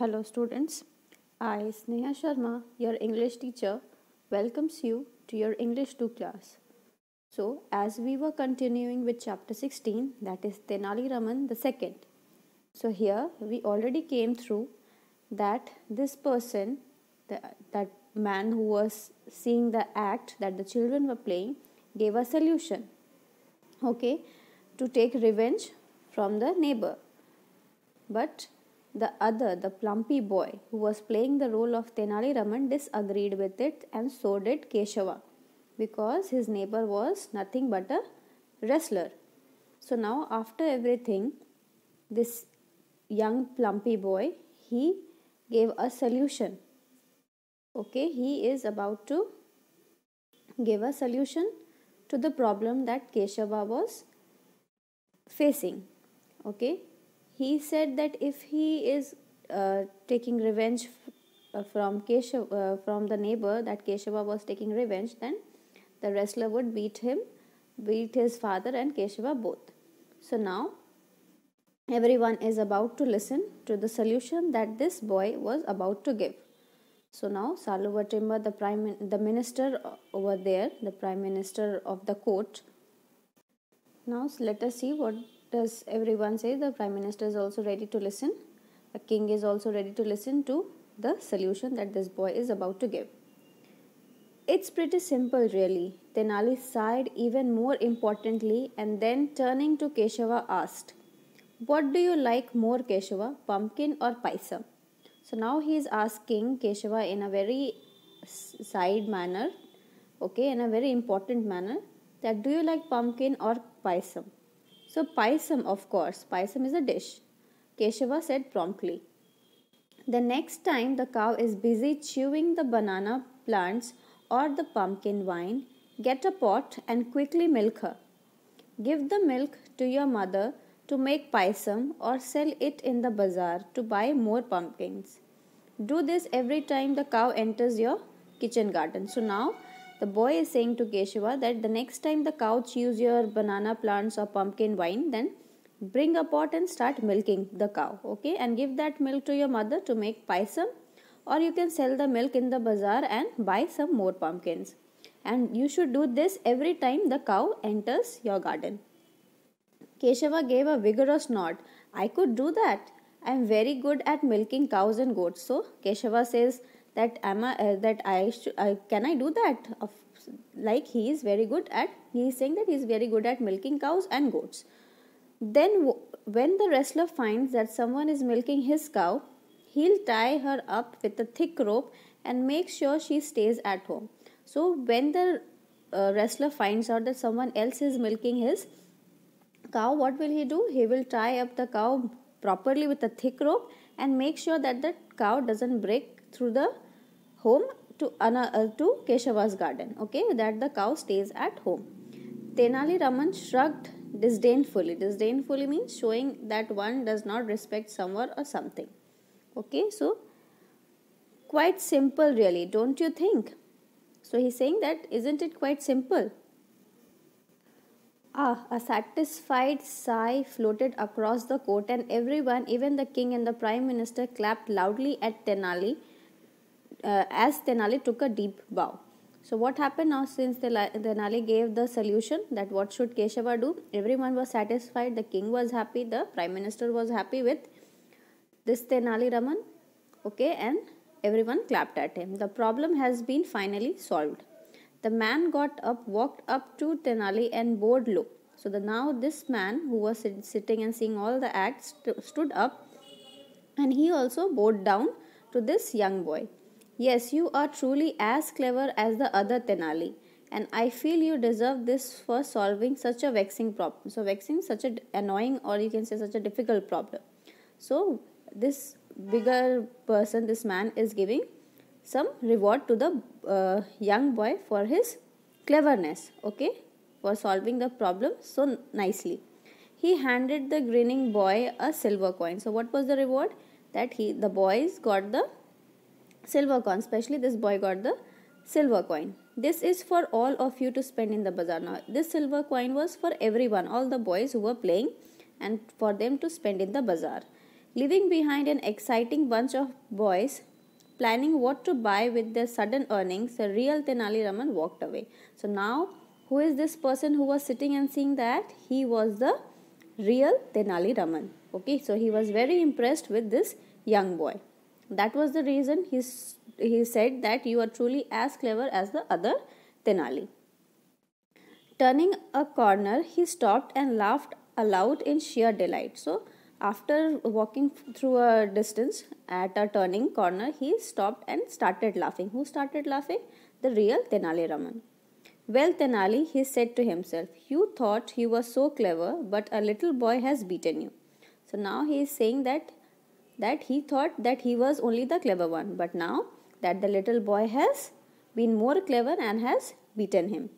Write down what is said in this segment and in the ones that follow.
Hello students, I Sneha Sharma, your English teacher, welcomes you to your English 2 class. So as we were continuing with chapter 16 that is Tenali Raman the second. So here we already came through that this person, the, that man who was seeing the act that the children were playing gave a solution, okay, to take revenge from the neighbor. But the other, the plumpy boy, who was playing the role of Tenali Raman, disagreed with it, and so did Keshava, because his neighbor was nothing but a wrestler. So now, after everything, this young plumpy boy, he gave a solution. Okay, he is about to give a solution to the problem that Keshava was facing. Okay, he said that if he is uh, taking revenge f- uh, from Keshav, uh, from the neighbor that Keshava was taking revenge, then the wrestler would beat him, beat his father and Keshava both. So now everyone is about to listen to the solution that this boy was about to give. So now Timba, the prime, the minister uh, over there, the prime minister of the court. Now let us see what does everyone say? The Prime Minister is also ready to listen. The king is also ready to listen to the solution that this boy is about to give. It's pretty simple, really. Tenali sighed even more importantly and then turning to Keshava asked, What do you like more, Keshava, pumpkin or paisa? So now he is asking Keshava in a very side manner, okay, in a very important manner, that do you like pumpkin or paisa? So Paisam, of course. Paisam is a dish. Keshava said promptly. The next time the cow is busy chewing the banana plants or the pumpkin vine, get a pot and quickly milk her. Give the milk to your mother to make paisam or sell it in the bazaar to buy more pumpkins. Do this every time the cow enters your kitchen garden. So now the boy is saying to Keshava that the next time the cows use your banana plants or pumpkin vine, then bring a pot and start milking the cow, okay? And give that milk to your mother to make paisam or you can sell the milk in the bazaar and buy some more pumpkins. And you should do this every time the cow enters your garden. Keshava gave a vigorous nod. I could do that. I am very good at milking cows and goats. So Keshava says, that am I uh, that I, sh- uh, can I do that? Of, like he is very good at he is saying that he is very good at milking cows and goats. Then w- when the wrestler finds that someone is milking his cow, he'll tie her up with a thick rope and make sure she stays at home. So when the uh, wrestler finds out that someone else is milking his cow, what will he do? He will tie up the cow properly with a thick rope and make sure that the cow doesn't break through the home to, uh, to Keshava's garden. Okay, that the cow stays at home. Tenali Raman shrugged disdainfully. Disdainfully means showing that one does not respect someone or something. Okay, so quite simple, really, don't you think? So he's saying that isn't it quite simple? Ah, a satisfied sigh floated across the court, and everyone, even the king and the prime minister, clapped loudly at Tenali uh, as Tenali took a deep bow. So what happened now since Tenali gave the solution that what should Keshava do? Everyone was satisfied, the king was happy, the prime minister was happy with this Tenali Raman. Okay, and everyone clapped at him. The problem has been finally solved. The man got up, walked up to Tenali and bowed low. So the, now this man who was sitting and seeing all the acts st- stood up and he also bowed down to this young boy. Yes, you are truly as clever as the other Tenali, and I feel you deserve this for solving such a vexing problem. So, vexing such an annoying or you can say such a difficult problem. So, this bigger person, this man, is giving some reward to the uh, young boy for his cleverness, okay, for solving the problem so nicely. He handed the grinning boy a silver coin. So, what was the reward? That he, the boys, got the silver coin especially this boy got the silver coin this is for all of you to spend in the bazaar now this silver coin was for everyone all the boys who were playing and for them to spend in the bazaar leaving behind an exciting bunch of boys planning what to buy with their sudden earnings the real tenali raman walked away so now who is this person who was sitting and seeing that he was the real tenali raman okay so he was very impressed with this young boy that was the reason he, he said that you are truly as clever as the other Tenali. Turning a corner, he stopped and laughed aloud in sheer delight. So, after walking through a distance at a turning corner, he stopped and started laughing. Who started laughing? The real Tenali Raman. Well, Tenali, he said to himself, you thought you were so clever, but a little boy has beaten you. So now he is saying that that he thought that he was only the clever one, but now that the little boy has been more clever and has beaten him.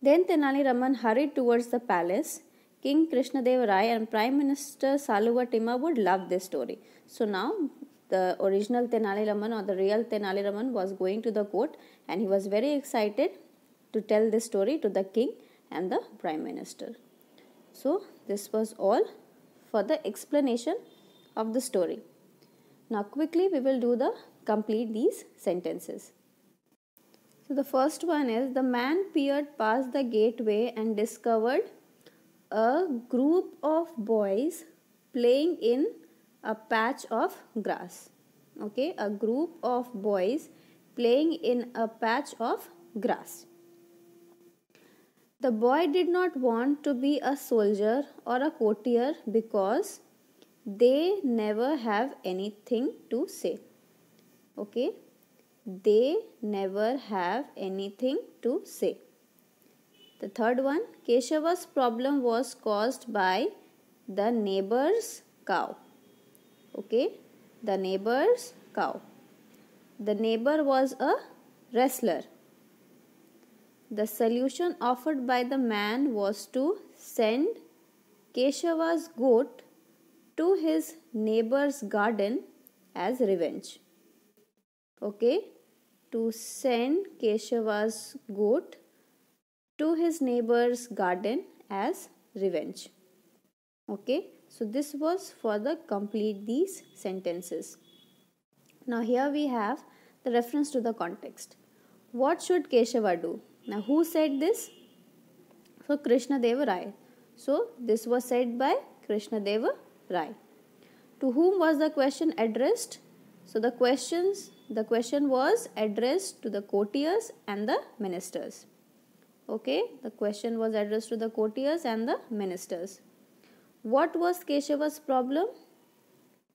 Then Tenali Raman hurried towards the palace. King Krishnadev Rai and Prime Minister Saluva Timma would love this story. So now the original Tenali Raman or the real Tenali Raman was going to the court and he was very excited to tell this story to the king and the prime minister. So this was all for the explanation of the story. Now quickly we will do the complete these sentences. So the first one is the man peered past the gateway and discovered a group of boys playing in a patch of grass. Okay, a group of boys playing in a patch of grass. The boy did not want to be a soldier or a courtier because they never have anything to say okay they never have anything to say the third one keshava's problem was caused by the neighbor's cow okay the neighbor's cow the neighbor was a wrestler the solution offered by the man was to send keshava's goat to his neighbor's garden as revenge. Okay, to send Keshava's goat to his neighbor's garden as revenge. Okay, so this was for the complete these sentences. Now here we have the reference to the context. What should Keshava do? Now who said this? So Krishna Deva Raya. So this was said by Krishna Deva to whom was the question addressed? So the questions the question was addressed to the courtiers and the ministers. Okay, the question was addressed to the courtiers and the ministers. What was Keshava's problem?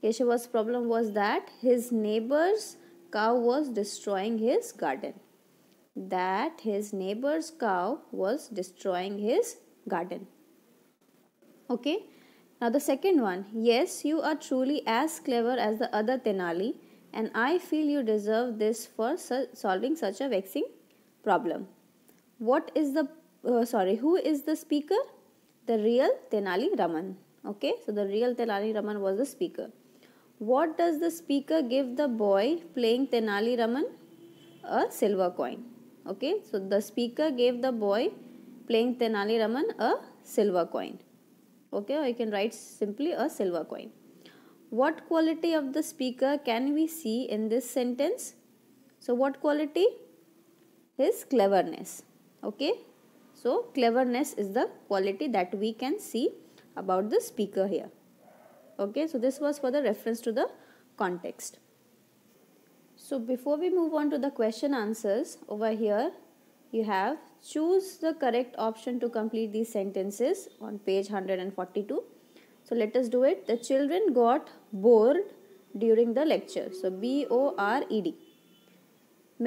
Keshava's problem was that his neighbor's cow was destroying his garden. That his neighbor's cow was destroying his garden. Okay, now the second one, yes, you are truly as clever as the other Tenali and I feel you deserve this for su- solving such a vexing problem. What is the, uh, sorry, who is the speaker? The real Tenali Raman. Okay, so the real Tenali Raman was the speaker. What does the speaker give the boy playing Tenali Raman? A silver coin. Okay, so the speaker gave the boy playing Tenali Raman a silver coin okay or you can write simply a silver coin what quality of the speaker can we see in this sentence so what quality his cleverness okay so cleverness is the quality that we can see about the speaker here okay so this was for the reference to the context so before we move on to the question answers over here you have choose the correct option to complete these sentences on page 142 so let us do it the children got bored during the lecture so b o r e d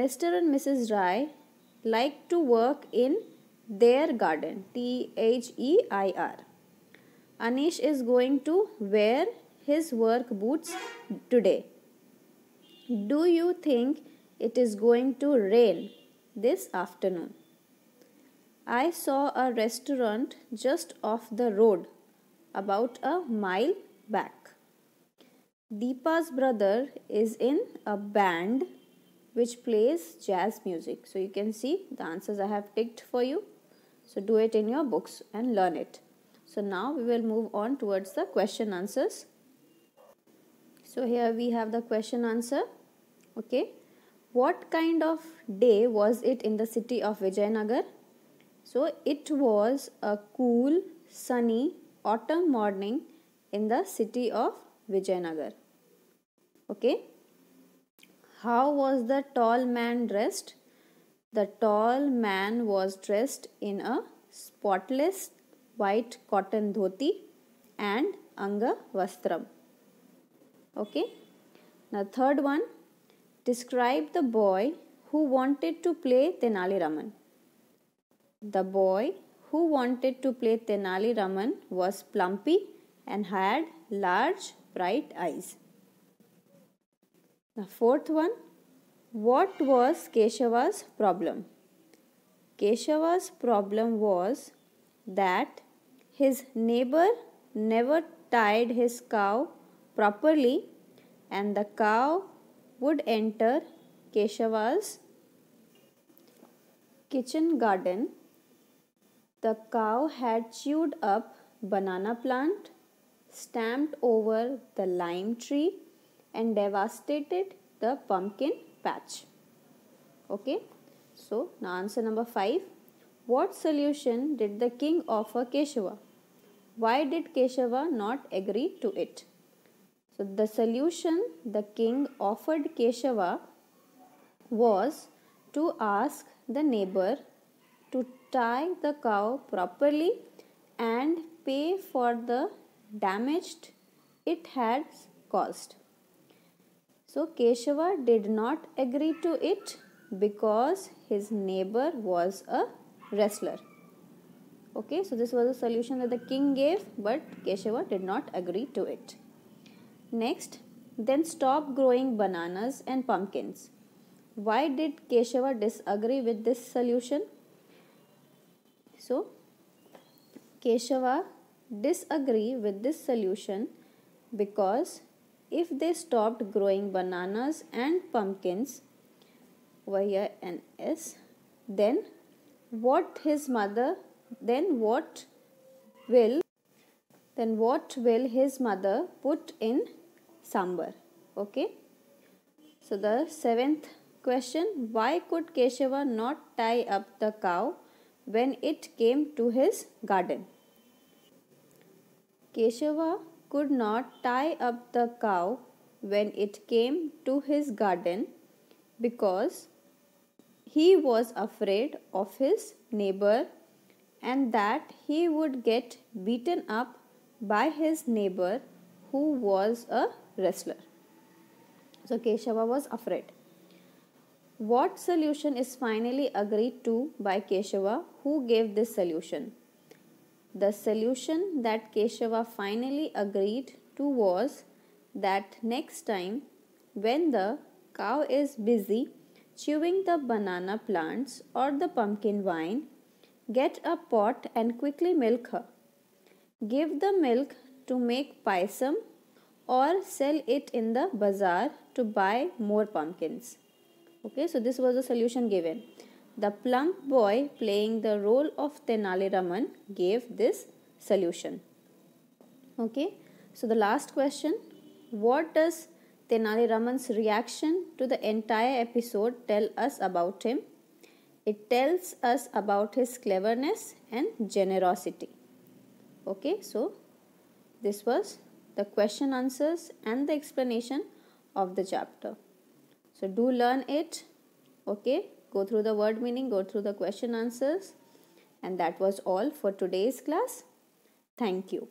mr and mrs rai like to work in their garden t h e i r anish is going to wear his work boots today do you think it is going to rain this afternoon. I saw a restaurant just off the road, about a mile back. Deepa's brother is in a band which plays jazz music. So you can see the answers I have ticked for you. So do it in your books and learn it. So now we will move on towards the question answers. So here we have the question answer. Okay. What kind of day was it in the city of Vijayanagar? So it was a cool, sunny autumn morning in the city of Vijayanagar. Okay. How was the tall man dressed? The tall man was dressed in a spotless white cotton dhoti and anga vastram. Okay. Now third one describe the boy who wanted to play Tenali Raman. The boy who wanted to play Tenali Raman was plumpy and had large bright eyes. The fourth one What was Keshava's problem? Keshava's problem was that his neighbor never tied his cow properly and the cow would enter Keshava's kitchen garden. The cow had chewed up banana plant, stamped over the lime tree and devastated the pumpkin patch. Okay, so now answer number 5. What solution did the king offer Keshava? Why did Keshava not agree to it? So the solution the king offered Keshava was to ask the neighbor to tie the cow properly and pay for the damage it had caused. So Keshava did not agree to it because his neighbor was a wrestler. Okay, so this was a solution that the king gave, but Keshava did not agree to it. Next, then stop growing bananas and pumpkins. Why did Keshava disagree with this solution? So, Keshava disagree with this solution because if they stopped growing bananas and pumpkins, via an S, then what his mother, then what will, then what will his mother put in sambar okay so the seventh question why could keshava not tie up the cow when it came to his garden keshava could not tie up the cow when it came to his garden because he was afraid of his neighbor and that he would get beaten up by his neighbor who was a wrestler. So Keshava was afraid. What solution is finally agreed to by Keshava? Who gave this solution? The solution that Keshava finally agreed to was that next time when the cow is busy chewing the banana plants or the pumpkin vine, get a pot and quickly milk her. Give the milk to make paisam or sell it in the bazaar to buy more pumpkins. Okay, so this was the solution given. The plump boy playing the role of Tenali Raman gave this solution. Okay, so the last question What does Tenali Raman's reaction to the entire episode tell us about him? It tells us about his cleverness and generosity. Okay, so this was the question answers and the explanation of the chapter. So do learn it. Okay, go through the word meaning, go through the question answers. And that was all for today's class. Thank you.